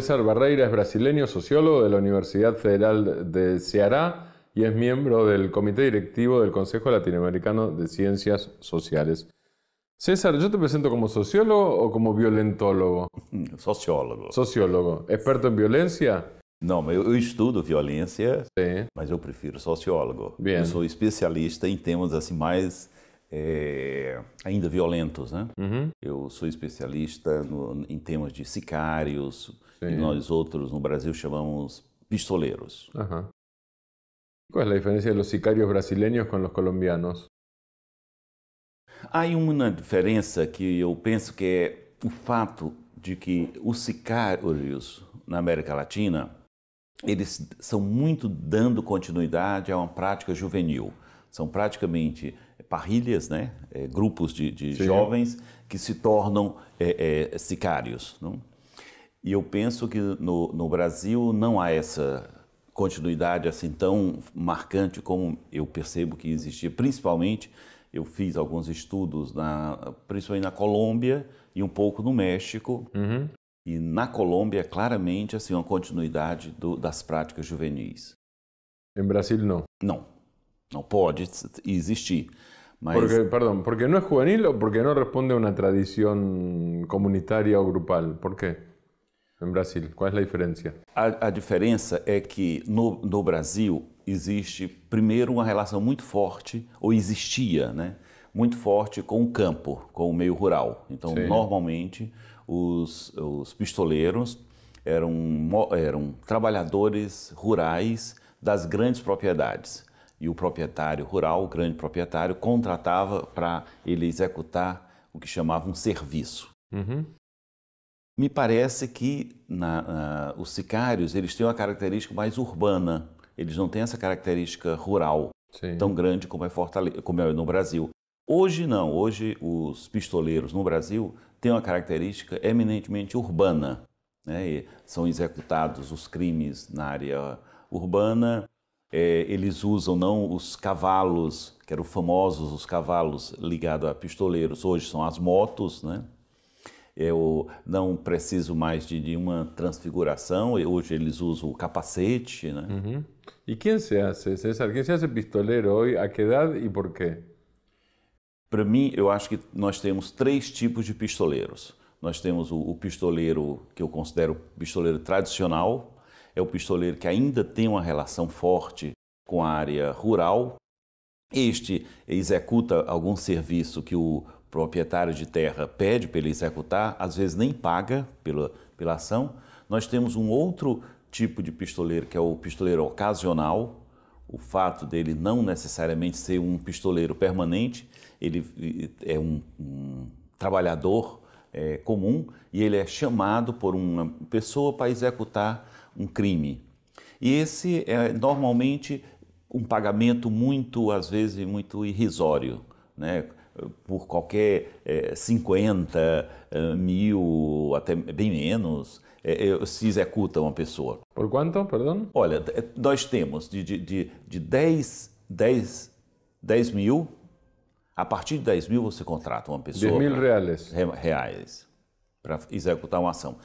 César Barreira es brasileño, sociólogo de la Universidad Federal de Ceará y es miembro del Comité Directivo del Consejo Latinoamericano de Ciencias Sociales. César, ¿yo te presento como sociólogo o como violentólogo? Sociólogo. Sociólogo. ¿Experto en violencia? No, yo estudo violencia, Sim. mas yo prefiero sociólogo. Bien. soy especialista en temas así más eh, ainda violentos, né? soy especialista en em temas de sicarios, Sim. nós outros no Brasil chamamos pistoleiros. Qual é a diferença dos sicários brasileiros com os colombianos? Há uma diferença que eu penso que é o fato de que os sicários na América Latina eles são muito dando continuidade a uma prática juvenil. São praticamente parrilhas, né? É, eh, grupos de, de jovens que se tornam é, eh, é, eh, sicários. Não? E eu penso que no, no Brasil não há essa continuidade assim tão marcante como eu percebo que existia, principalmente eu fiz alguns estudos, na, principalmente na Colômbia e um pouco no México. Uhum. E na Colômbia, é claramente, assim, uma continuidade do, das práticas juvenis. Em Brasil, não? Não. Não pode existir. Mas... Porque, perdão, porque não é juvenil ou porque não responde a uma tradição comunitária ou grupal? Por quê? Em Brasil, qual é a diferença? A, a diferença é que no, no Brasil existe, primeiro, uma relação muito forte, ou existia, né? muito forte com o campo, com o meio rural. Então, Sim. normalmente, os, os pistoleiros eram, eram trabalhadores rurais das grandes propriedades. E o proprietário rural, o grande proprietário, contratava para ele executar o que chamava um serviço. Uhum. Me parece que na, na, os sicários eles têm uma característica mais urbana, eles não têm essa característica rural Sim. tão grande como é, como é no Brasil. Hoje não, hoje os pistoleiros no Brasil têm uma característica eminentemente urbana. Né? são executados os crimes na área urbana, é, eles usam não os cavalos, que eram famosos os cavalos ligados a pistoleiros, hoje são as motos, né? eu não preciso mais de nenhuma transfiguração, e hoje eles usam o capacete. Né? Uhum. E quem se hace, César? Quem se hace pistoleiro hoje? A que idade e por quê? Para mim, eu acho que nós temos três tipos de pistoleiros. Nós temos o, o pistoleiro que eu considero pistoleiro tradicional, é o pistoleiro que ainda tem uma relação forte com a área rural, este executa algum serviço que o proprietário de terra pede para ele executar, às vezes nem paga pela, pela ação. Nós temos um outro tipo de pistoleiro, que é o pistoleiro ocasional, o fato dele não necessariamente ser um pistoleiro permanente, ele é um, um trabalhador é, comum e ele é chamado por uma pessoa para executar um crime. E esse é normalmente um pagamento muito, às vezes, muito irrisório. Né? por qualquer é, eh, 50 eh, mil, até bem menos, é, se executa uma pessoa. Por quanto, perdão? Olha, nós temos de, de, de, de 10, 10, 10 mil, a partir de 10 mil você contrata uma pessoa. 10 mil reais. Reais, para executar uma ação.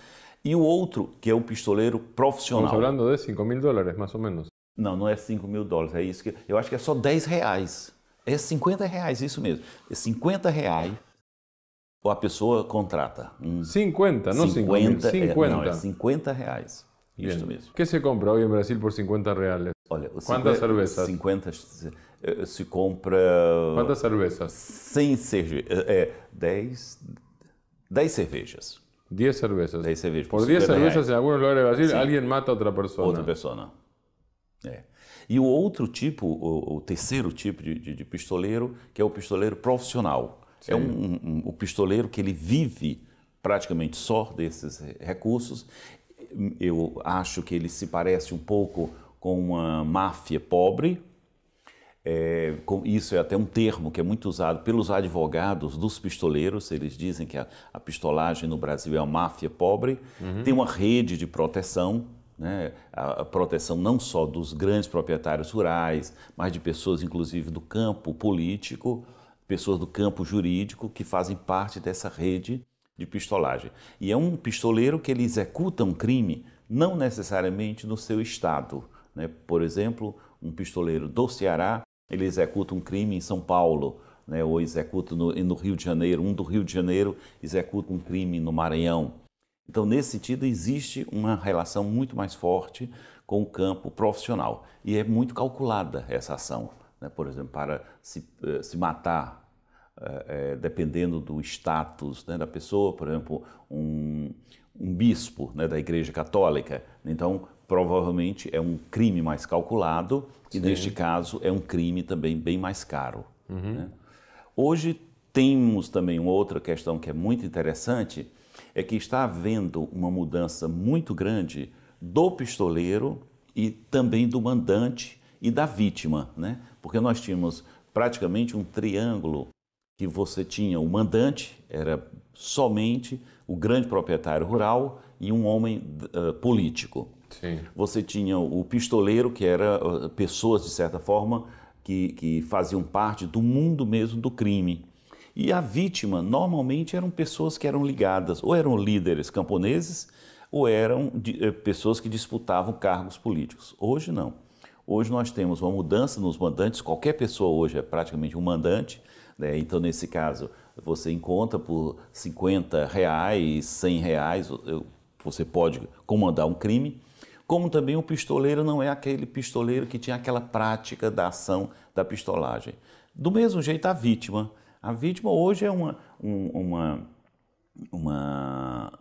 E o outro, que é um pistoleiro profissional. Estamos falando de 5 mil dólares, mais ou menos. Não, não é 5 mil dólares, é isso que. Eu acho que é só 10 reais. É 50 reais, isso mesmo. É 50 reais ou a pessoa contrata. Um 50, não 50, 50. 50. não, é 50 reais. Bien. Isso mesmo. O que eh, se compra hoje em Brasil por 50 reais? Olha, Quantas cervejas? 50 se compra. Quantas cervejas? 100 cervejas. É, 10, 10 cervejas. 10 cervejas. 10 cervejas. Por, por 10 cervejas reais. em alguns lugares do Brasil, Sim. alguém mata outra pessoa. Outra pessoa. não. E o outro tipo, o, o terceiro tipo de, de, de, pistoleiro, que é o pistoleiro profissional. É Sim. É um, um, um, o pistoleiro que ele vive praticamente só desses recursos. Eu acho que ele se parece um pouco com uma máfia pobre. É, com, isso é até um termo que é muito usado pelos advogados dos pistoleiros. Eles dizem que a, a pistolagem no Brasil é uma máfia pobre. Uhum. Tem uma rede de proteção né? a proteção não só dos grandes proprietários rurais, mas de pessoas, inclusive, do campo político, pessoas do campo jurídico, que fazem parte dessa rede de pistolagem. E é um pistoleiro que ele executa um crime não necessariamente no seu estado. Né? Por exemplo, um pistoleiro do Ceará, ele executa um crime em São Paulo, né? ou executa no, no Rio de Janeiro, um do Rio de Janeiro executa um crime no Maranhão. Então, nesse sentido, existe uma relação muito mais forte com o campo profissional e é muito calculada essa ação. Né? Por exemplo, para se, eh, se matar, é, dependendo do status né, da pessoa, por exemplo, um, um bispo né, da Igreja Católica. Então, provavelmente é um crime mais calculado Sim. e, neste caso, é um crime também bem mais caro. Uhum. Né? Hoje temos também uma outra questão que é muito interessante é que está havendo uma mudança muito grande do pistoleiro e também do mandante e da vítima, né? Porque nós tínhamos praticamente um triângulo que você tinha o mandante, era somente o grande proprietário rural e um homem uh, político. Sim. Você tinha o pistoleiro, que era uh, pessoas, de certa forma, que, que faziam parte do mundo mesmo do crime. E a vítima normalmente eram pessoas que eram ligadas, ou eram líderes camponeses, ou eram eh, pessoas que disputavam cargos políticos. Hoje não. Hoje nós temos uma mudança nos mandantes, qualquer pessoa hoje é praticamente um mandante, né? então nesse caso você encontra por 50 reais, 100 reais, você pode comandar um crime, como também o pistoleiro não é aquele pistoleiro que tinha aquela prática da ação da pistolagem. Do mesmo jeito a vítima, a vítima hoje é uma, um, uma, uma,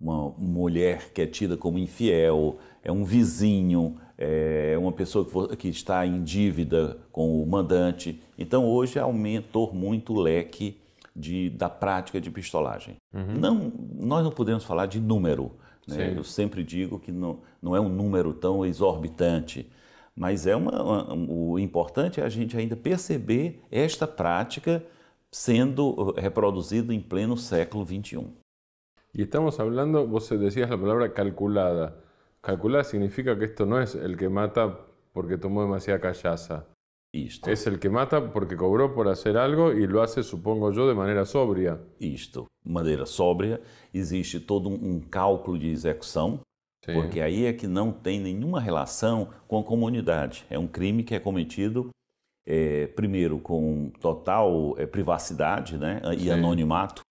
uma mulher que é tida como infiel, é um vizinho, é uma pessoa que, que está em dívida com o mandante. Então hoje aumentou muito o leque de, da prática de pistolagem. Uhum. Não, nós não podemos falar de número. Né? Eu sempre digo que não, não é um número tão exorbitante, mas é uma, uma, o importante é a gente ainda perceber esta prática sendo eh, reproduzido em pleno século XXI. E estamos falando, você dizia, a palavra calculada. Calcular significa que isto não é o que mata porque tomou demasiada cachaça. Isto. É o que mata porque cobrou por fazer algo e lo hace, supongo eu, de maneira sóbria. Isto, maneira sóbria. Existe todo um cálculo de execução, Sim. porque aí é que não tem nenhuma relação com a comunidade. É um crime que é cometido é, primeiro, com total é, privacidade né, e Sim. anonimato,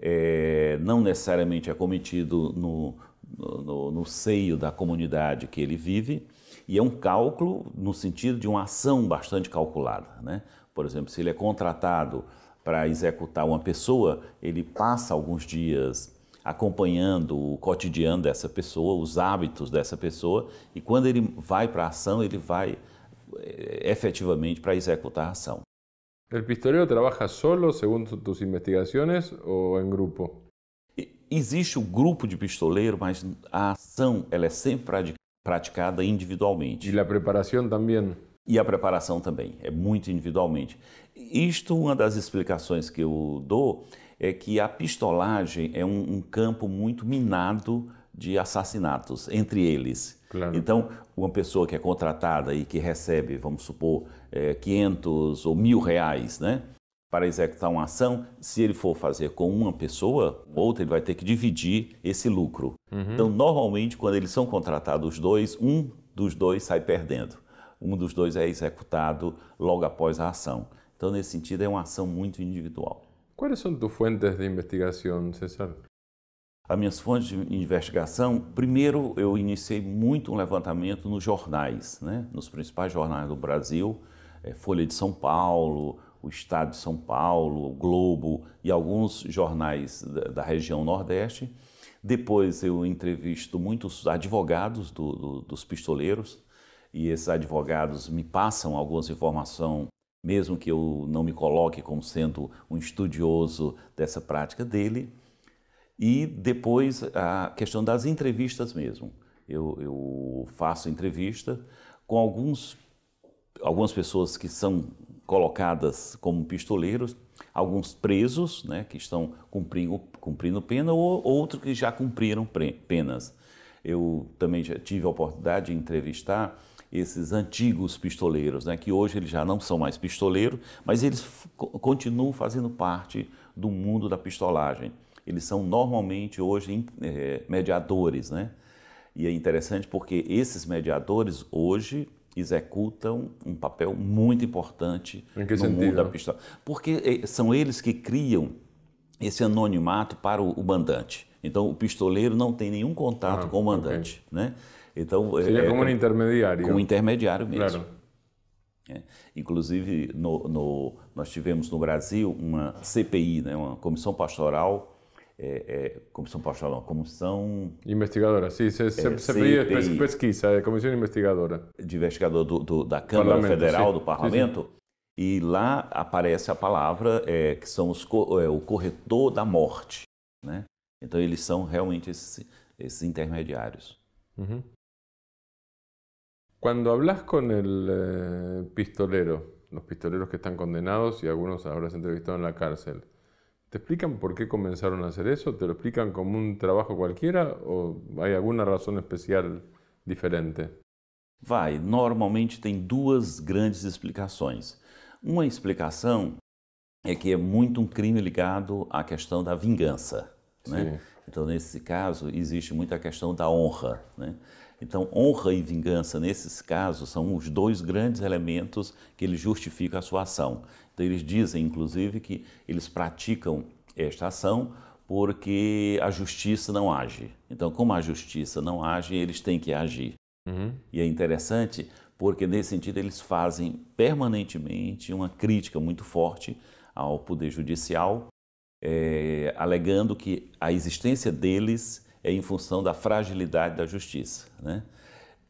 é, não necessariamente é cometido no, no, no, seio da comunidade que ele vive, e é um cálculo no sentido de uma ação bastante calculada. Né? Por exemplo, se ele é contratado para executar uma pessoa, ele passa alguns dias acompanhando o cotidiano dessa pessoa, os hábitos dessa pessoa, e quando ele vai para a ação, ele vai efetivamente para executar a ação. O pistoleiro trabalha solo, segundo suas investigações, ou em grupo? Existe o grupo de pistoleiro, mas a ação ela é sempre praticada individualmente. E a preparação também? E a preparação também, é muito individualmente. Isto, uma das explicações que eu dou é que a pistolagem é um, um campo muito minado de assassinatos, entre eles. Claro. Então, uma pessoa que é contratada e que recebe, vamos supor, é, 500 ou mil reais, né? Para executar uma ação, se ele for fazer com uma pessoa, outra, ele vai ter que dividir esse lucro. Uhum. Então, normalmente, quando eles são contratados dois, um dos dois sai perdendo. Um dos dois é executado logo após a ação. Então, nesse sentido, é uma ação muito individual. Quais são as fontes de investigação, César? As minhas fontes de investigação, primeiro eu iniciei muito um levantamento nos jornais, né? nos principais jornais do Brasil, é, Folha de São Paulo, o Estado de São Paulo, o Globo e alguns jornais da, região Nordeste. Depois eu entrevisto muitos advogados do, do, dos pistoleiros e esses advogados me passam algumas informações, mesmo que eu não me coloque como sendo um estudioso dessa prática dele. E depois a questão das entrevistas mesmo. Eu, eu faço entrevista com alguns, algumas pessoas que são colocadas como pistoleiros, alguns presos, né, que estão cumprindo, cumprindo pena, ou outros que já cumpriram penas. Eu também já tive a oportunidade de entrevistar esses antigos pistoleiros, né, que hoje eles já não são mais pistoleiros, mas eles continuam fazendo parte do mundo da pistolagem eles são normalmente hoje é, mediadores, né? E é interessante porque esses mediadores hoje executam um papel muito importante no sentido? mundo da pistola. Porque é, são eles que criam esse anonimato para o, o mandante. Então, o pistoleiro não tem nenhum contato ah, com o mandante, okay. né? Então, é, Seria é, como um intermediário. Como um intermediário mesmo. Claro. É. Inclusive, no, no, nós tivemos no Brasil uma CPI, né, uma Comissão Pastoral é, é, como são Paulo Chalão, comissão... Investigadora, sim, você se, é, sabia, pesquisa, é comissão investigadora. De investigador do, do, da Câmara Parlamento, Federal, sim. do Parlamento, sim, sim. e lá aparece a palavra é, que são os, é, o corretor da morte, né? Então eles são realmente esses, esses intermediários. Uhum. Cuando hablas com o eh, pistolero, los pistoleros que estão condenados e alguns agora entrevistado entrevistaram na cárcel, ¿Te explican por qué comenzaron a hacer eso? ¿Te lo explican como un trabajo cualquiera o hay alguma razão especial diferente? Vai, normalmente tem duas grandes explicações. Uma explicação é que é muito um crime ligado à questão da vingança. Né? Então, nesse caso, existe muito a questão da honra. Né? Então, honra e vingança, nesses casos, são os dois grandes elementos que ele justifica a sua ação. Então, eles dizem, inclusive, que eles praticam esta ação porque a justiça não age. Então, como a justiça não age, eles têm que agir. Uhum. E é interessante porque, nesse sentido, eles fazem permanentemente uma crítica muito forte ao Poder Judicial, é, alegando que a existência deles é em função da fragilidade da justiça. Né?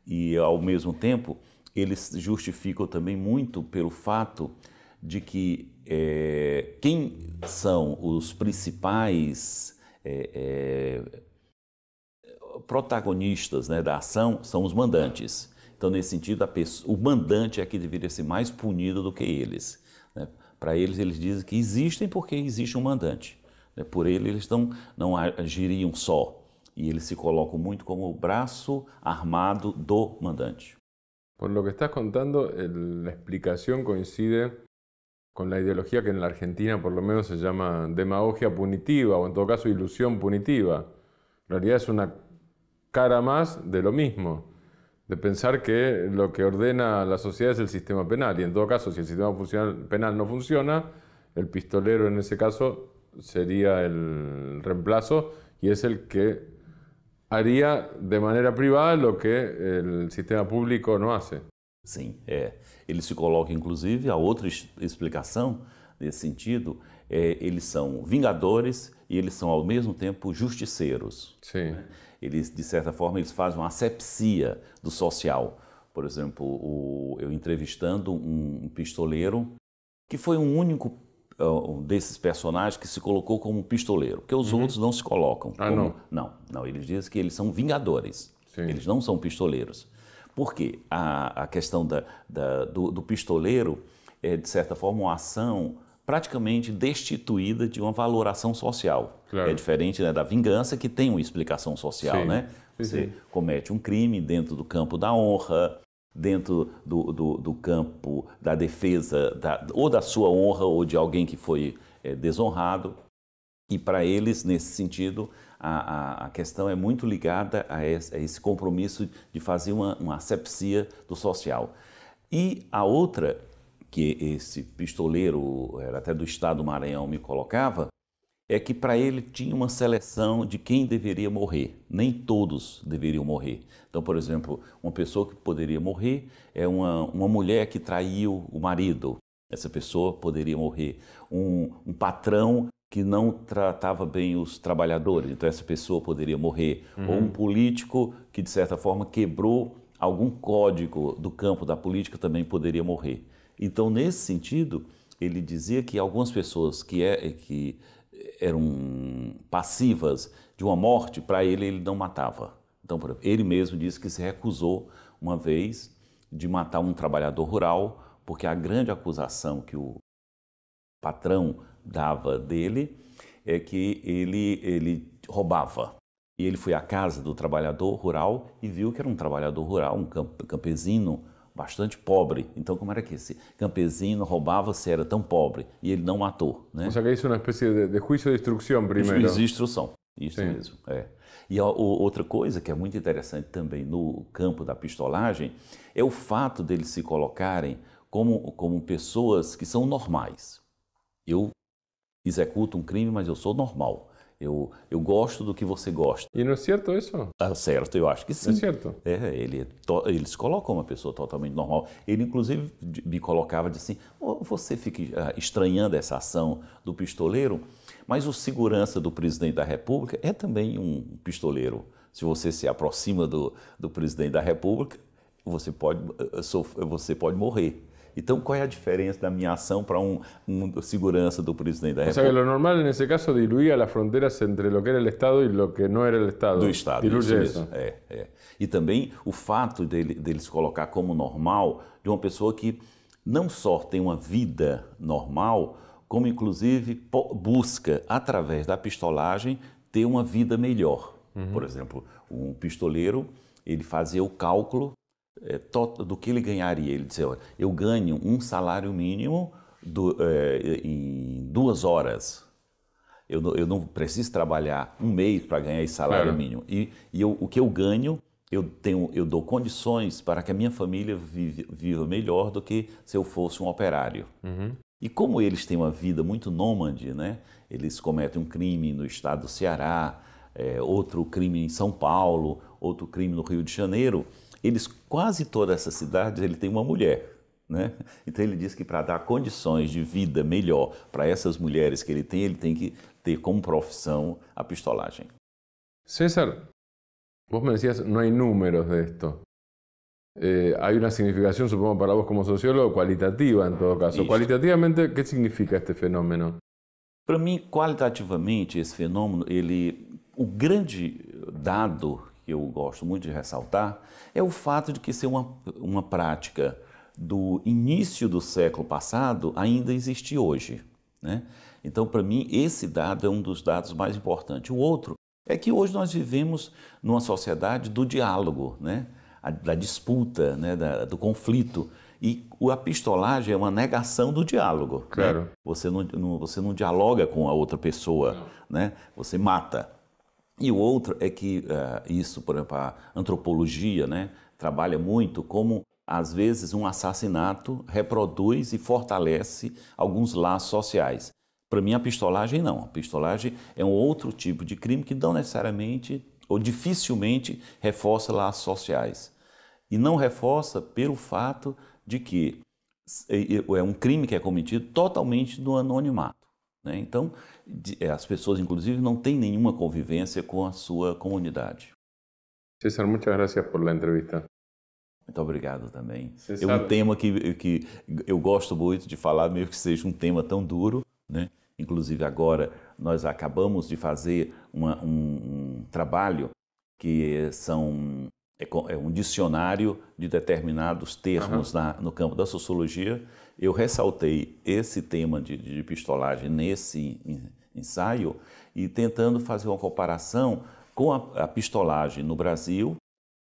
E, ao mesmo tempo, eles justificam também muito pelo fato de que é, quem são os principais é, é, protagonistas né, da ação são os mandantes. Então, nesse sentido, pessoa, o mandante é que deveria ser mais punido do que eles. Né? Para eles, eles dizem que existem porque existe um mandante. Né? Por ele, eles não, não agiriam só. E eles se colocam muito como o braço armado do mandante. Por lo que estás contando, a explicação coincide con la ideología que en la Argentina por lo menos se llama demagogia punitiva o en todo caso ilusión punitiva. En realidad es una cara más de lo mismo, de pensar que lo que ordena la sociedad es el sistema penal y en todo caso si el sistema penal no funciona, el pistolero en ese caso sería el reemplazo y es el que haría de manera privada lo que el sistema público no hace. Sim, é. Ele se coloca, inclusive, a outra explicação nesse sentido, é, eles são vingadores e eles são, ao mesmo tempo, justiceiros. Sim. Né? Eles, de certa forma, eles fazem uma asepsia do social. Por exemplo, o, eu entrevistando um pistoleiro, que foi um único ah, um desses personagens que se colocou como pistoleiro, porque os uhum. outros não se colocam. Ah, como... não? Não, não. Eles dizem que eles são vingadores. Sim. Eles não são pistoleiros. Porque a, a questão da, da, do, do, pistoleiro é, de certa forma, uma ação praticamente destituída de uma valoração social. Claro. É diferente né, da vingança, que tem uma explicação social, sim. né? Você sim. comete um crime dentro do campo da honra, dentro do, do, do campo da defesa, da, ou da sua honra, ou de alguém que foi é, desonrado. E para eles, nesse sentido, a, a, a questão é muito ligada a esse, a esse compromisso de fazer uma, uma asepsia do social. E a outra, que esse pistoleiro, era até do estado do Maranhão, me colocava, é que para ele tinha uma seleção de quem deveria morrer. Nem todos deveriam morrer. Então, por exemplo, uma pessoa que poderia morrer é uma, uma mulher que traiu o marido. Essa pessoa poderia morrer. Um, um patrão que não tratava bem os trabalhadores, então essa pessoa poderia morrer. Uhum. Ou um político que, de certa forma, quebrou algum código do campo da política também poderia morrer. Então, nesse sentido, ele dizia que algumas pessoas que, é, que eram passivas de uma morte, para ele, ele não matava. Então, ele mesmo disse que se recusou uma vez de matar um trabalhador rural, porque a grande acusação que o patrão dava dele é que ele, ele roubava. E ele foi à casa do trabalhador rural e viu que era um trabalhador rural, um campesino bastante pobre. Então, como era que esse campesino roubava se era tão pobre? E ele não matou. Né? Ou seja, isso é uma espécie de, de juízo de instrução primeiro. Juízo de instrução, isso Sim. mesmo. É. E a, outra coisa que é muito interessante também no campo da pistolagem é o fato deles se colocarem como, como pessoas que são normais. Eu executo um crime, mas eu sou normal. Eu, eu gosto do que você gosta. E não é certo isso? é certo, eu acho que é sim. É certo. É, ele, é ele se coloca uma pessoa totalmente normal. Ele, inclusive, me colocava de assim: você fica ah, estranhando essa ação do pistoleiro, mas o segurança do presidente da República é também um pistoleiro. Se você se aproxima do, do presidente da República, você pode, ah, ah, você pode morrer. Então, qual é a diferença da minha ação para um, um segurança do presidente da República? O que o normal nesse caso diluía as fronteiras entre o que era o Estado e o que não era o Estado. Do Estado, Diluye isso, isso. É, é. E também o fato dele, dele se colocar como normal de uma pessoa que não só tem uma vida normal, como inclusive busca, através da pistolagem, ter uma vida melhor. Uhum. Por exemplo, um pistoleiro, ele fazia o cálculo é, do que ele ganharia. Ele dizia, olha, eu ganho um salário mínimo do, é, em duas horas. Eu não, eu não, preciso trabalhar um mês para ganhar esse salário mínimo. E, e eu, o que eu ganho, eu, tenho, eu dou condições para que a minha família vive, viva melhor do que se eu fosse um operário. Uhum. E como eles têm uma vida muito nômade, né? eles cometem um crime no estado do Ceará, é, outro crime em São Paulo, outro crime no Rio de Janeiro eles quase toda essa cidade ele tem uma mulher. Né? Então ele diz que para dar condições de vida melhor para essas mulheres que ele tem, ele tem que ter como profissão a pistolagem. César, vos me decías, não há números de esto. Eh, significação, suponho, supongo, para você como sociólogo, qualitativa em todo caso. Qualitativamente, Qualitativamente, que significa este fenômeno? Para mim, qualitativamente, esse fenômeno, ele, o grande dado que eu gosto muito de ressaltar é o fato de que ser uma, uma prática do início do século passado ainda existe hoje. Né? Então, para mim, esse dado é um dos dados mais importantes. O outro é que hoje nós vivemos numa sociedade do diálogo, né? da disputa, né? Da, do conflito. E a pistolagem é uma negação do diálogo. Né? Claro. Né? Você, não, não, você não dialoga com a outra pessoa, não. né? você mata. E o outro é que uh, isso, por exemplo, a antropologia né, trabalha muito como, às vezes, um assassinato reproduz e fortalece alguns laços sociais. Para mim, a pistolagem não. A pistolagem é um outro tipo de crime que não necessariamente ou dificilmente reforça laços sociais. E não reforça pelo fato de que é, é, é um crime que é cometido totalmente no anonimato. Né? Então, é, as pessoas, inclusive, não têm nenhuma convivência com a sua comunidade. César, muitas graças por entrevista. Muito obrigado também. Você é um sabe. tema que, que eu gosto muito de falar, mesmo que seja um tema tão duro, né? Inclusive agora nós acabamos de fazer uma, um, um, trabalho que são é, é um dicionário de determinados termos uhum. na, no campo da sociologia eu ressaltei esse tema de, de pistolagem nesse ensaio e tentando fazer uma comparação com a, a pistolagem no Brasil,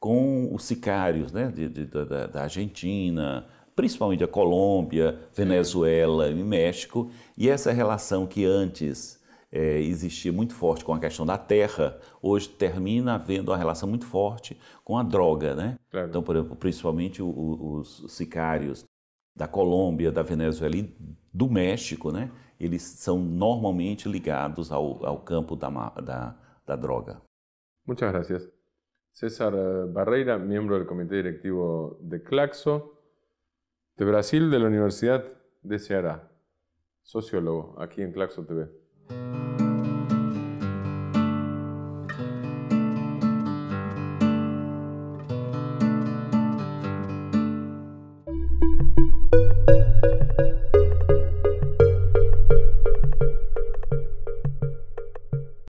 com os sicários né, de, de, da, da Argentina, principalmente a Colômbia, Venezuela e México, e essa relação que antes é, existia muito forte com a questão da terra, hoje termina havendo uma relação muito forte com a droga, né? Claro. Então, por exemplo, principalmente os, os sicários da Colômbia, da Venezuela e do México, né? Eles são normalmente ligados ao, ao campo da, da, da droga. Muito obrigado. César eh, Barreira, membro do comitê directivo de Claxo, de Brasil, da Universidade de Ceará, sociólogo, aqui em Claxo TV.